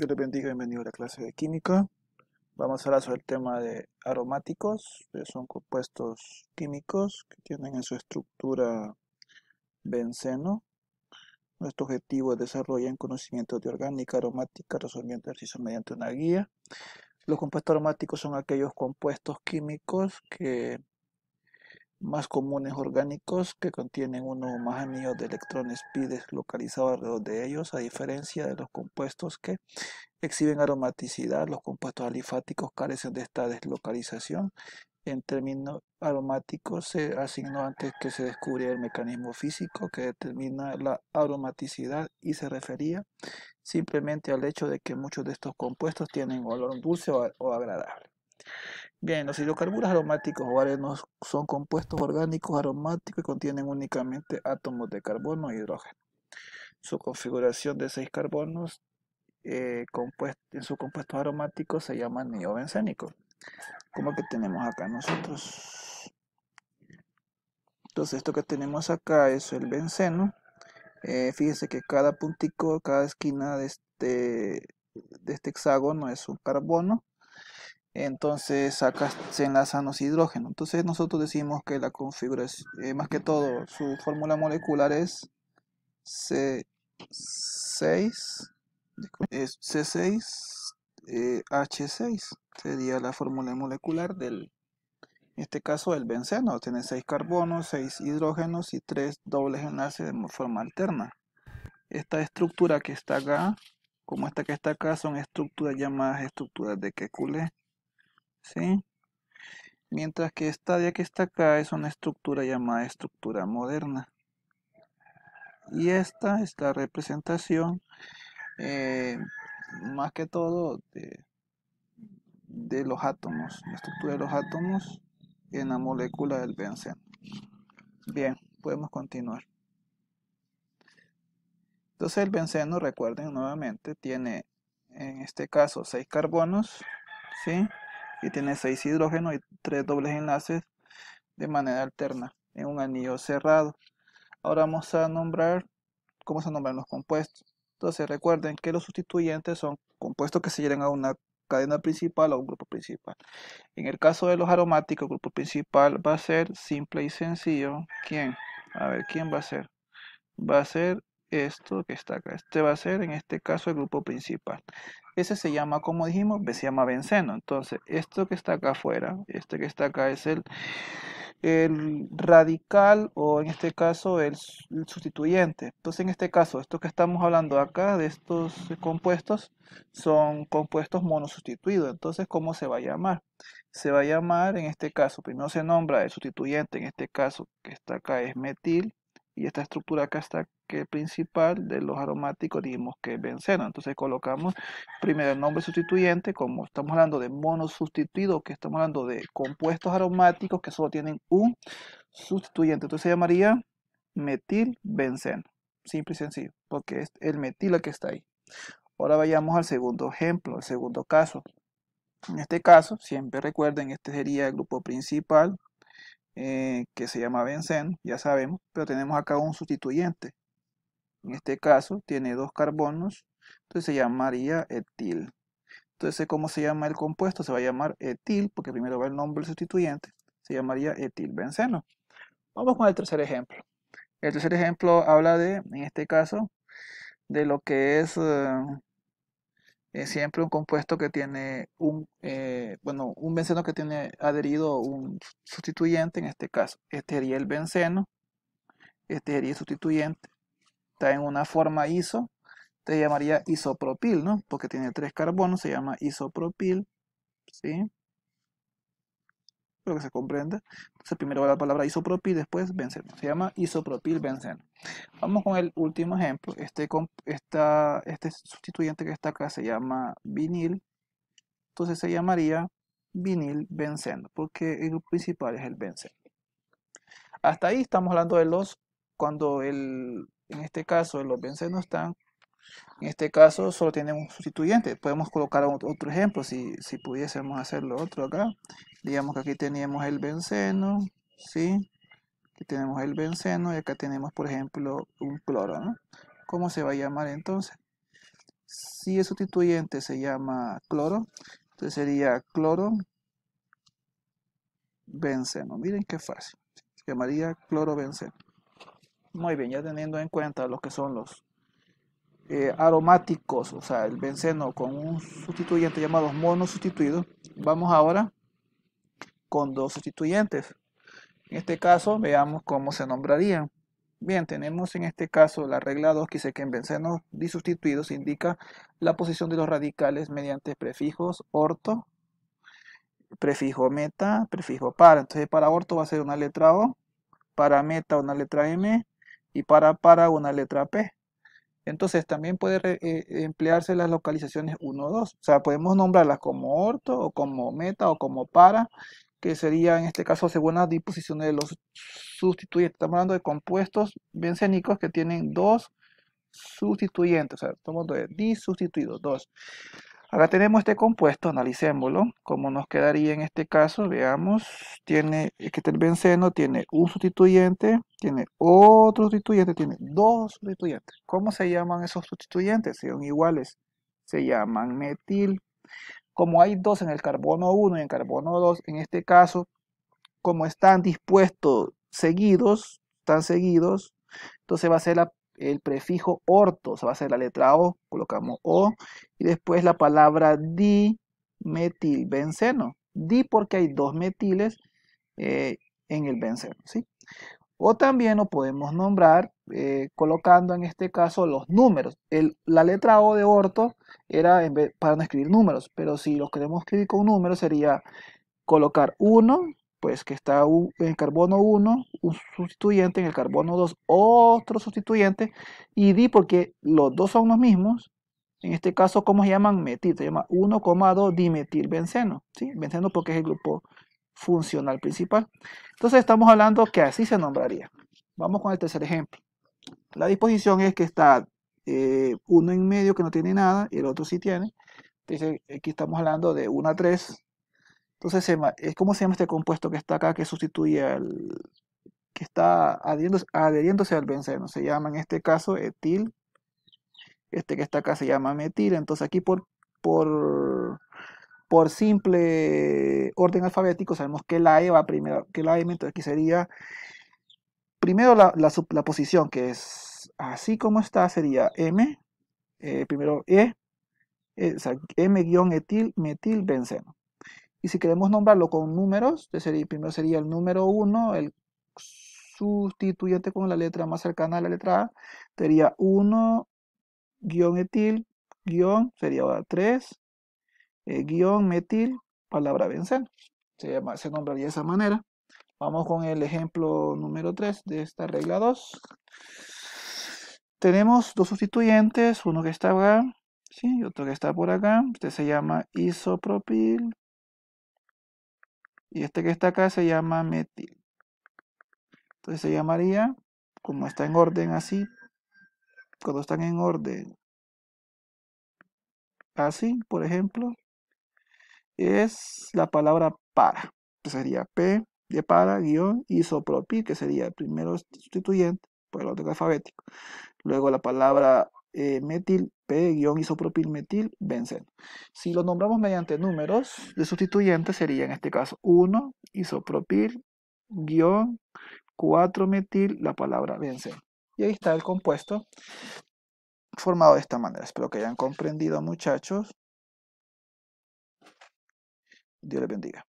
Yo les bendiga, bienvenido a la clase de química. Vamos a hablar sobre el tema de aromáticos, que son compuestos químicos que tienen en su estructura benceno. Nuestro objetivo es desarrollar conocimientos de orgánica aromática resolviendo ejercicios mediante una guía. Los compuestos aromáticos son aquellos compuestos químicos que más comunes orgánicos que contienen uno o más anillos de electrones pi deslocalizados alrededor de ellos, a diferencia de los compuestos que exhiben aromaticidad. Los compuestos alifáticos carecen de esta deslocalización. En términos aromáticos se asignó antes que se descubriera el mecanismo físico que determina la aromaticidad y se refería simplemente al hecho de que muchos de estos compuestos tienen olor dulce o agradable. Bien, los hidrocarburos aromáticos o arenos son compuestos orgánicos aromáticos y contienen únicamente átomos de carbono e hidrógeno. Su configuración de seis carbonos eh, en su compuesto aromático se llama neobencénico, como el que tenemos acá nosotros. Entonces, esto que tenemos acá es el benceno. Eh, fíjese que cada puntico, cada esquina de este, de este hexágono es un carbono entonces acá se enlazan los hidrógenos. Entonces nosotros decimos que la configuración, eh, más que todo, su fórmula molecular es C6, C6H6, eh, sería la fórmula molecular del, en este caso, del benceno. Tiene 6 carbonos, 6 hidrógenos y 3 dobles enlaces de forma alterna. Esta estructura que está acá, como esta que está acá, son estructuras llamadas estructuras de Kekulé ¿sí? Mientras que esta de aquí está acá es una estructura llamada estructura moderna. Y esta es la representación, eh, más que todo, de, los átomos, la estructura de los átomos en la molécula del benceno. Bien, podemos continuar. Entonces el benceno, recuerden nuevamente, tiene en este caso seis carbonos, ¿sí? y tiene 6 hidrógenos y 3 dobles enlaces de manera alterna en un anillo cerrado. Ahora vamos a nombrar cómo se nombran los compuestos. Entonces recuerden que los sustituyentes son compuestos que se llegan a una cadena principal o a un grupo principal. En el caso de los aromáticos, el grupo principal va a ser simple y sencillo. ¿Quién? A ver, ¿quién va a ser? Va a ser esto que está acá. Este va a ser en este caso el grupo principal. Ese se llama, como dijimos, se llama benceno. Entonces, esto que está acá afuera, este que está acá es el, el radical o en este caso el, el, sustituyente. Entonces, en este caso, esto que estamos hablando acá de estos compuestos son compuestos monosustituidos. Entonces, ¿cómo se va a llamar? Se va a llamar, en este caso, primero se nombra el sustituyente, en este caso que está acá es metil, y esta estructura acá está que principal de los aromáticos dijimos que es benceno. Entonces colocamos primero el nombre sustituyente, como estamos hablando de monosustituido, que estamos hablando de compuestos aromáticos que solo tienen un sustituyente. Entonces se llamaría metilbenceno. Simple y sencillo, porque es el metilo que está ahí. Ahora vayamos al segundo ejemplo, al segundo caso. En este caso, siempre recuerden, este sería el grupo principal eh, que se llama benceno, ya sabemos, pero tenemos acá un sustituyente. En este caso tiene dos carbonos, entonces se llamaría etil. Entonces, ¿cómo se llama el compuesto? Se va a llamar etil, porque primero va el nombre del sustituyente, se llamaría benceno Vamos con el tercer ejemplo. El tercer ejemplo habla de, en este caso, de lo que es eh, es eh, siempre un compuesto que tiene un, eh, bueno, un benceno que tiene adherido un sustituyente, en este caso, este sería el benceno, este sería el sustituyente, está en una forma iso, te llamaría isopropil, ¿no? Porque tiene tres carbonos, se llama isopropil, ¿sí? Creo que se comprende. Entonces primero va la palabra isopropil, después benceno. Se llama isopropil benceno. Vamos con el último ejemplo. Este, esta, este sustituyente que está acá se llama vinil. Entonces se llamaría vinil benceno, porque el principal es el benceno. Hasta ahí estamos hablando de los, cuando el, en este caso los bencenos están, en este caso solo tienen un sustituyente. Podemos colocar otro ejemplo, si, si pudiésemos hacerlo otro acá. Digamos que aquí teníamos el benceno, ¿sí? Aquí tenemos el benceno y acá tenemos, por ejemplo, un cloro, ¿no? ¿Cómo se va a llamar entonces? Si el sustituyente se llama cloro, entonces sería cloro benceno. Miren qué fácil. Se llamaría cloro-benceno. Muy bien, ya teniendo en cuenta lo que son los eh, aromáticos, o sea, el benceno con un sustituyente llamado monosustituido, vamos ahora con dos sustituyentes. En este caso, veamos cómo se nombrarían. Bien, tenemos en este caso la regla 2 que dice que en vencenos disustituidos indica la posición de los radicales mediante prefijos orto, prefijo meta, prefijo para. Entonces, para orto va a ser una letra O, para meta una letra M y para para una letra P. Entonces también puede eh, emplearse las localizaciones 1 o 2. O sea, podemos nombrarlas como orto o como meta o como para que sería en este caso según las disposiciones de los sustituyentes. Estamos hablando de compuestos bencénicos que tienen dos sustituyentes, o sea, estamos hablando de disustituidos, dos. Acá tenemos este compuesto, analicémoslo, como nos quedaría en este caso, veamos, tiene, es que el este benceno tiene un sustituyente, tiene otro sustituyente, tiene dos sustituyentes. ¿Cómo se llaman esos sustituyentes? Si son iguales, se llaman metil como hay dos en el carbono 1 y en carbono 2, en este caso, como están dispuestos seguidos, están seguidos, entonces va a ser el prefijo orto, o va a ser la letra O, colocamos O, y después la palabra dimetilbenceno. Di porque hay dos metiles eh, en el benceno, ¿sí? O también lo podemos nombrar eh, colocando en este caso los números. la letra O de orto era para no escribir números, pero si los queremos escribir con números sería colocar 1, pues que está en el carbono 1, un sustituyente, en el carbono 2 otro sustituyente, y di porque los dos son los mismos, en este caso, ¿cómo se llaman? Metil, se llama 1,2 dimetilbenceno, ¿sí? Benceno porque es el grupo funcional principal. Entonces estamos hablando que así se nombraría. Vamos con el tercer ejemplo. La disposición es que está eh, uno en medio que no tiene nada y el otro sí tiene. Entonces aquí estamos hablando de 1 a 3. Entonces es como se llama este compuesto que está acá que sustituye al que está adhiriéndose, al benceno. Se llama en este caso etil. Este que está acá se llama metil. Entonces aquí por, por por simple orden alfabético, sabemos que la E va primero que la e M, entonces aquí sería primero la, posición que es así como está, sería M, eh, primero E, eh, o M-etil metil benceno. Y si queremos nombrarlo con números, este primero sería el número 1, el sustituyente con la letra más cercana a la letra A, sería 1 etil guión, sería 3, eh, guión metil palabra benceno. Se, llama, se nombraría de esa manera. Vamos con el ejemplo número 3 de esta regla 2. Tenemos dos sustituyentes, uno que está acá y otro que está por acá. Este se llama isopropil y este que está acá se llama metil. Entonces se llamaría, como está en orden así, cuando están en orden así, por ejemplo, es la palabra para. sería P de para, guión, isopropil, que sería el primero sustituyente por el orden alfabético. Luego la palabra eh, metil, P, guión, isopropil, metil, benceno. Si lo nombramos mediante números de sustituyentes, sería en este caso 1, isopropil, guión, 4 metil, la palabra benceno. Y ahí está el compuesto formado de esta manera. Espero que hayan comprendido, muchachos. Dios le bendiga.